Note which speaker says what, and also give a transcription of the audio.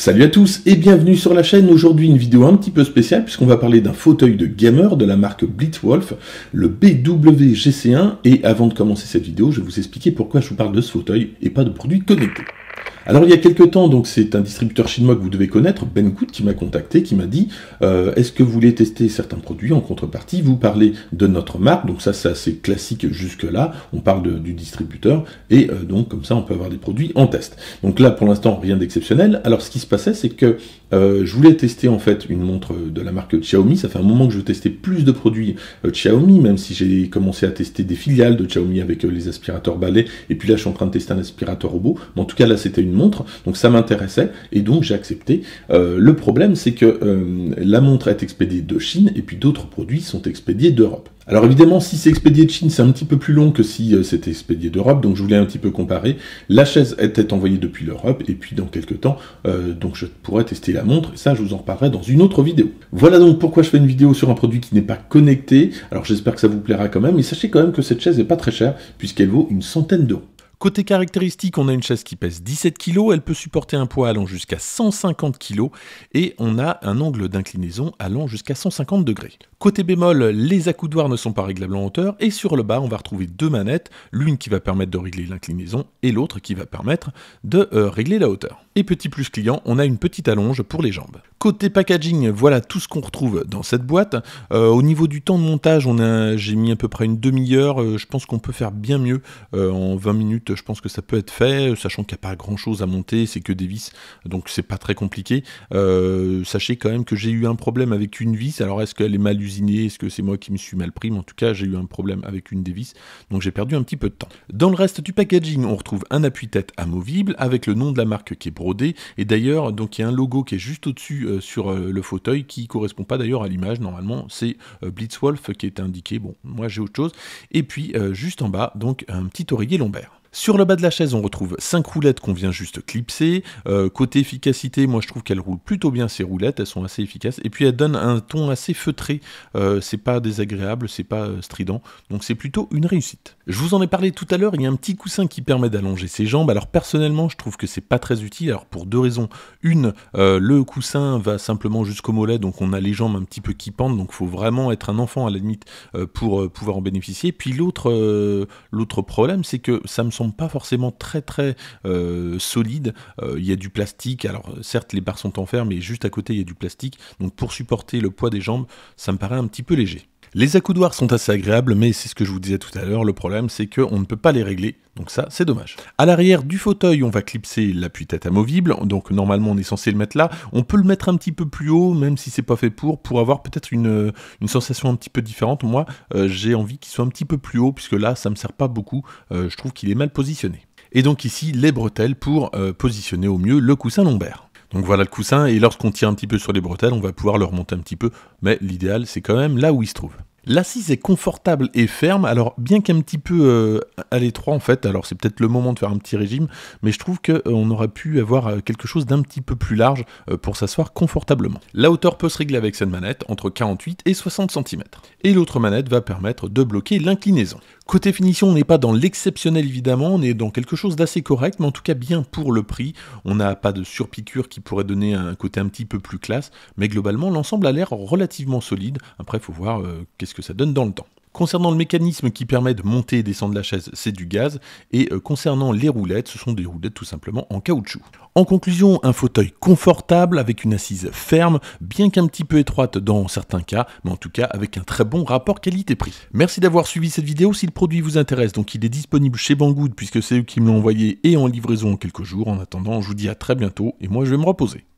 Speaker 1: Salut à tous et bienvenue sur la chaîne. Aujourd'hui une vidéo un petit peu spéciale puisqu'on va parler d'un fauteuil de gamer de la marque Blitzwolf, le BWGC1 et avant de commencer cette vidéo je vais vous expliquer pourquoi je vous parle de ce fauteuil et pas de produits connectés. Alors il y a quelques temps, donc c'est un distributeur chinois que vous devez connaître, Ben Good, qui m'a contacté, qui m'a dit euh, est-ce que vous voulez tester certains produits en contrepartie Vous parlez de notre marque, donc ça c'est assez classique jusque-là, on parle du distributeur, et euh, donc comme ça on peut avoir des produits en test. Donc là pour l'instant rien d'exceptionnel. Alors ce qui se passait, c'est que euh, je voulais tester en fait une montre de la marque Xiaomi. Ça fait un moment que je testais plus de produits euh, Xiaomi, même si j'ai commencé à tester des filiales de Xiaomi avec euh, les aspirateurs balais. Et puis là, je suis en train de tester un aspirateur robot. Mais en tout cas, là, c'était une montre, donc ça m'intéressait et donc j'ai accepté. le problème, c'est que la montre est expédiée de Chine et puis d'autres produits sont expédiés d'Europe. Alors évidemment, si c'est expédié de Chine, c'est un petit peu plus long que si euh, c'était expédié d'Europe, donc je voulais un petit peu comparer. La chaise était envoyée depuis l'Europe, et puis dans quelques temps, euh, donc je pourrais tester la montre, et ça je vous en reparlerai dans une autre vidéo. Voilà donc pourquoi je fais une vidéo sur un produit qui n'est pas connecté, alors j'espère que ça vous plaira quand même, et sachez quand même que cette chaise n'est pas très chère, puisqu'elle vaut une centaine d'euros. Côté caractéristique, on a une chaise qui pèse 17 kg, elle peut supporter un poids allant jusqu'à 150 kg et on a un angle d'inclinaison allant jusqu'à 150 degrés. Côté bémol, les accoudoirs ne sont pas réglables en hauteur, et sur le bas, on va retrouver deux manettes, l'une qui va permettre de régler l'inclinaison, et l'autre qui va permettre de euh, régler la hauteur. Et petit plus client, on a une petite allonge pour les jambes. Côté packaging, voilà tout ce qu'on retrouve dans cette boîte. Euh, au niveau du temps de montage, j'ai mis à peu près une demi-heure, euh, je pense qu'on peut faire bien mieux en 20 minutes, je pense que ça peut être fait, sachant qu'il n'y a pas grand chose à monter, c'est que des vis, donc c'est pas très compliqué. sachez quand même que j'ai eu un problème avec une vis, alors est-ce qu'elle est mal usée est-ce que c'est moi qui me suis mal pris, mais en tout cas j'ai eu un problème avec une des vis, donc j'ai perdu un petit peu de temps. Dans le reste du packaging, on retrouve un appui-tête amovible avec le nom de la marque qui est brodé, et d'ailleurs donc il y a un logo qui est juste au-dessus euh, sur euh, le fauteuil qui correspond pas d'ailleurs à l'image, normalement c'est euh, Blitzwolf qui est indiqué, bon moi j'ai autre chose, et puis juste en bas donc un petit oreiller lombaire. Sur le bas de la chaise, on retrouve 5 roulettes qu'on vient juste clipser. Euh, côté efficacité, moi je trouve qu'elles roulent plutôt bien ces roulettes, elles sont assez efficaces. Et puis elles donnent un ton assez feutré, euh, c'est pas désagréable, c'est pas euh, strident, donc c'est plutôt une réussite. Je vous en ai parlé tout à l'heure, il y a un petit coussin qui permet d'allonger ses jambes. Alors personnellement, je trouve que c'est pas très utile, alors pour deux raisons. Une, le coussin va simplement jusqu'au mollet, donc on a les jambes un petit peu qui pendent, donc faut vraiment être un enfant à la limite pour pouvoir en bénéficier. Puis l'autre problème, c'est que ça me pas forcément très très euh, solides. Euh, il y a du plastique. Alors certes, les barres sont en fer, mais juste à côté, il y a du plastique. Donc pour supporter le poids des jambes, ça me paraît un petit peu léger. Les accoudoirs sont assez agréables, mais c'est ce que je vous disais tout à l'heure, le problème c'est qu'on ne peut pas les régler, donc ça c'est dommage. À l'arrière du fauteuil, on va clipser l'appui-tête amovible, donc normalement on est censé le mettre là. On peut le mettre un petit peu plus haut, même si c'est pas fait pour, pour avoir peut-être une, sensation un petit peu différente. Moi, euh, j'ai envie qu'il soit un petit peu plus haut, puisque là ça me sert pas beaucoup, euh, je trouve qu'il est mal positionné. Et donc ici, les bretelles pour euh, positionner au mieux le coussin lombaire. Donc voilà le coussin, et lorsqu'on tire un petit peu sur les bretelles, on va pouvoir le remonter un petit peu, mais l'idéal c'est quand même là où il se trouve. L'assise est confortable et ferme, alors bien qu'un petit peu euh, à l'étroit en fait, alors c'est peut-être le moment de faire un petit régime, mais je trouve qu'on euh, aurait pu avoir euh, quelque chose d'un petit peu plus large pour s'asseoir confortablement. La hauteur peut se régler avec cette manette entre 48 et 60 cm. Et l'autre manette va permettre de bloquer l'inclinaison. Côté finition, on n'est pas dans l'exceptionnel évidemment, on est dans quelque chose d'assez correct, mais en tout cas bien pour le prix. On n'a pas de surpiqûre qui pourrait donner un côté un petit peu plus classe, mais globalement l'ensemble a l'air relativement solide. Après, il faut voir qu'est-ce que ça donne dans le temps. Concernant le mécanisme qui permet de monter et descendre la chaise, c'est du gaz, et euh, concernant les roulettes, ce sont des roulettes tout simplement en caoutchouc. En conclusion, un fauteuil confortable avec une assise ferme, bien qu'un petit peu étroite dans certains cas, mais en tout cas avec un très bon rapport qualité-prix. Merci d'avoir suivi cette vidéo, si le produit vous intéresse, donc il est disponible chez Banggood puisque c'est eux qui me l'ont envoyé et en livraison en quelques jours. En attendant, je vous dis à très bientôt et moi je vais me reposer.